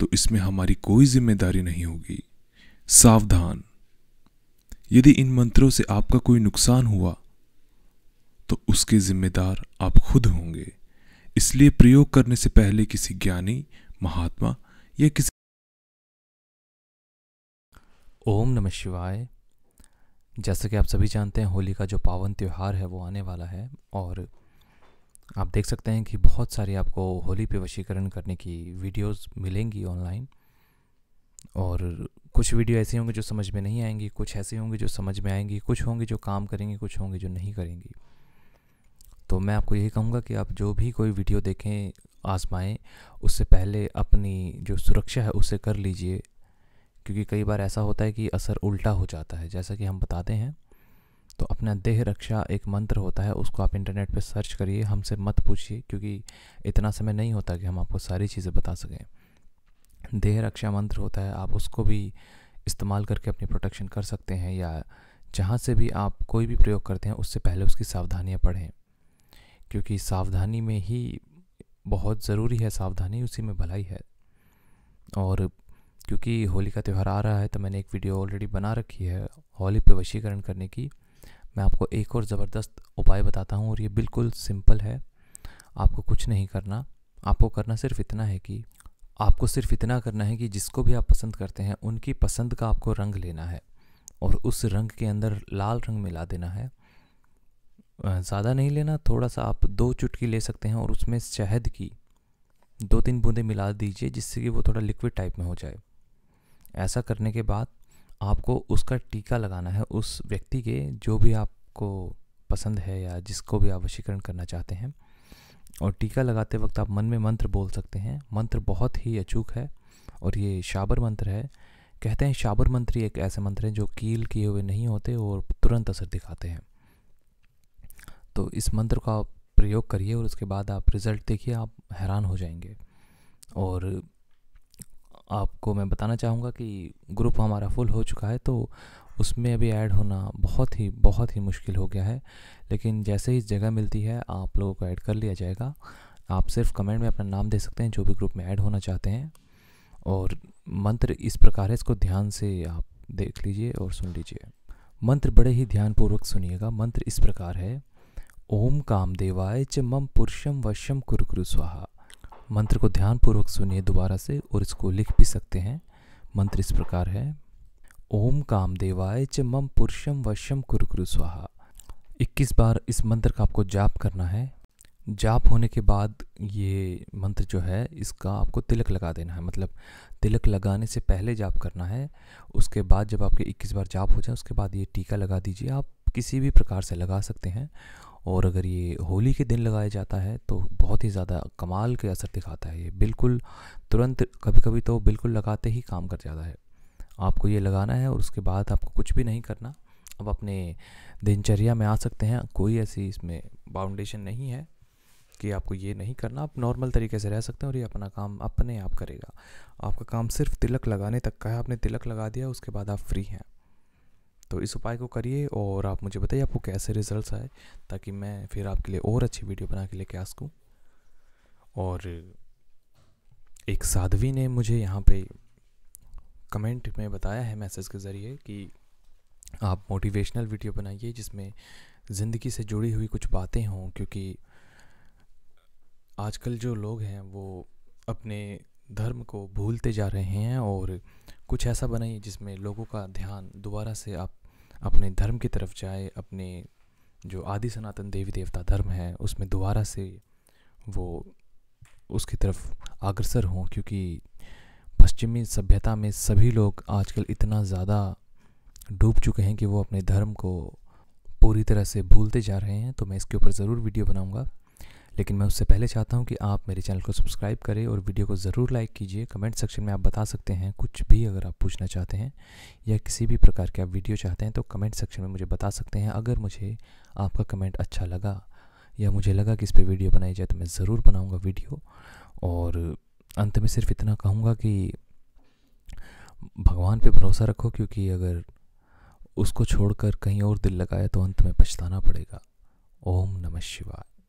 तो इसमें हमारी कोई जिम्मेदारी नहीं होगी सावधान यदि इन मंत्रों से आपका कोई नुकसान हुआ तो उसके जिम्मेदार आप खुद होंगे इसलिए प्रयोग करने से पहले किसी ज्ञानी महात्मा या किसी ओम नमः शिवाय जैसा कि आप सभी जानते हैं होली का जो पावन त्यौहार है वो आने वाला है और आप देख सकते हैं कि बहुत सारी आपको होली पे वशीकरण करने की वीडियोस मिलेंगी ऑनलाइन और कुछ वीडियो ऐसे होंगे जो समझ में नहीं आएंगी कुछ ऐसे होंगे जो समझ में आएंगी कुछ होंगे जो काम करेंगे कुछ होंगे जो नहीं करेंगी तो मैं आपको यही कहूँगा कि आप जो भी कोई वीडियो देखें आजमाएं उससे पहले अपनी जो सुरक्षा है उसे कर लीजिए क्योंकि कई बार ऐसा होता है कि असर उल्टा हो जाता है जैसा कि हम बताते हैं तो अपना देह रक्षा एक मंत्र होता है उसको आप इंटरनेट पर सर्च करिए हमसे मत पूछिए क्योंकि इतना समय नहीं होता कि हम आपको सारी चीज़ें बता सकें देह रक्षा मंत्र होता है आप उसको भी इस्तेमाल करके अपनी प्रोटेक्शन कर सकते हैं या जहाँ से भी आप कोई भी प्रयोग करते हैं उससे पहले उसकी सावधानियाँ पढ़ें क्योंकि सावधानी में ही बहुत ज़रूरी है सावधानी उसी में भलाई है और क्योंकि होली का त्यौहार आ रहा है तो मैंने एक वीडियो ऑलरेडी बना रखी है होली पर वशीकरण करने की मैं आपको एक और ज़बरदस्त उपाय बताता हूँ और ये बिल्कुल सिंपल है आपको कुछ नहीं करना आपको करना सिर्फ इतना है कि आपको सिर्फ इतना करना है कि जिसको भी आप पसंद करते हैं उनकी पसंद का आपको रंग लेना है और उस रंग के अंदर लाल रंग मिला देना है ज़्यादा नहीं लेना थोड़ा सा आप दो चुटकी ले सकते हैं और उसमें शहद की दो तीन बूंदें मिला दीजिए जिससे कि वो थोड़ा लिक्विड टाइप में हो जाए ऐसा करने के बाद आपको उसका टीका लगाना है उस व्यक्ति के जो भी आपको पसंद है या जिसको भी आप वशीकरण करना चाहते हैं और टीका लगाते वक्त आप मन में मंत्र बोल सकते हैं मंत्र बहुत ही अचूक है और ये शाबर मंत्र है कहते हैं शाबर मंत्र एक ऐसे मंत्र हैं जो कील किए हुए नहीं होते और तुरंत असर दिखाते हैं तो इस मंत्र का प्रयोग करिए और उसके बाद आप रिज़ल्ट देखिए आप हैरान हो जाएंगे और आपको मैं बताना चाहूँगा कि ग्रुप हमारा फुल हो चुका है तो उसमें अभी ऐड होना बहुत ही बहुत ही मुश्किल हो गया है लेकिन जैसे ही जगह मिलती है आप लोगों को ऐड कर लिया जाएगा आप सिर्फ कमेंट में अपना नाम दे सकते हैं जो भी ग्रुप में ऐड होना चाहते हैं और मंत्र इस प्रकार है इसको ध्यान से आप देख लीजिए और सुन लीजिए मंत्र बड़े ही ध्यानपूर्वक सुनिएगा मंत्र इस प्रकार है ओम कामदेवाय च मम पुरुषम वश्यम कुरुकुरु स्वाहा मंत्र को ध्यानपूर्वक सुनिए दोबारा से और इसको लिख भी सकते हैं मंत्र इस प्रकार है ओम कामदेवाय च मम पुरुषम वशम कुरुकुरु स्वाहा 21 बार इस मंत्र का आपको जाप करना है जाप होने के बाद ये मंत्र जो है इसका आपको तिलक लगा देना है मतलब तिलक लगाने से पहले जाप करना है उसके बाद जब आपके 21 बार जाप हो जाए उसके बाद ये टीका लगा दीजिए आप किसी भी प्रकार से लगा सकते हैं और अगर ये होली के दिन लगाया जाता है तो बहुत ही ज़्यादा कमाल के असर दिखाता है ये बिल्कुल तुरंत कभी कभी तो बिल्कुल लगाते ही काम कर जाता है आपको ये लगाना है और उसके बाद आपको कुछ भी नहीं करना अब अपने दिनचर्या में आ सकते हैं कोई ऐसी इसमें बाउंडेशन नहीं है कि आपको ये नहीं करना आप नॉर्मल तरीके से रह सकते हैं और ये अपना काम अपने आप करेगा आपका काम सिर्फ तिलक लगाने तक का है आपने तिलक लगा दिया उसके बाद आप फ्री हैं तो इस उपाय को करिए और आप मुझे बताइए आपको कैसे रिजल्ट्स आए ताकि मैं फिर आपके लिए और अच्छी वीडियो बना के लेके आ सकूँ और एक साध्वी ने मुझे यहाँ पे कमेंट में बताया है मैसेज के ज़रिए कि आप मोटिवेशनल वीडियो बनाइए जिसमें ज़िंदगी से जुड़ी हुई कुछ बातें हों क्योंकि आजकल जो लोग हैं वो अपने धर्म को भूलते जा रहे हैं और कुछ ऐसा बनाइए जिसमें लोगों का ध्यान दोबारा से आप अपने धर्म की तरफ जाए अपने जो आदि सनातन देवी देवता धर्म है उसमें दोबारा से वो उसकी तरफ अग्रसर हों क्योंकि पश्चिमी सभ्यता में सभी लोग आजकल इतना ज़्यादा डूब चुके हैं कि वो अपने धर्म को पूरी तरह से भूलते जा रहे हैं तो मैं इसके ऊपर ज़रूर वीडियो बनाऊंगा लेकिन मैं उससे पहले चाहता हूँ कि आप मेरे चैनल को सब्सक्राइब करें और वीडियो को ज़रूर लाइक कीजिए कमेंट सेक्शन में आप बता सकते हैं कुछ भी अगर आप पूछना चाहते हैं या किसी भी प्रकार के आप वीडियो चाहते हैं तो कमेंट सेक्शन में मुझे बता सकते हैं अगर मुझे आपका कमेंट अच्छा लगा या मुझे लगा कि इस पर वीडियो बनाई जाए तो मैं ज़रूर बनाऊँगा वीडियो और अंत में सिर्फ इतना कहूँगा कि भगवान पर भरोसा रखो क्योंकि अगर उसको छोड़कर कहीं और दिल लगाया तो अंत में पछताना पड़ेगा ओम नमः शिवाय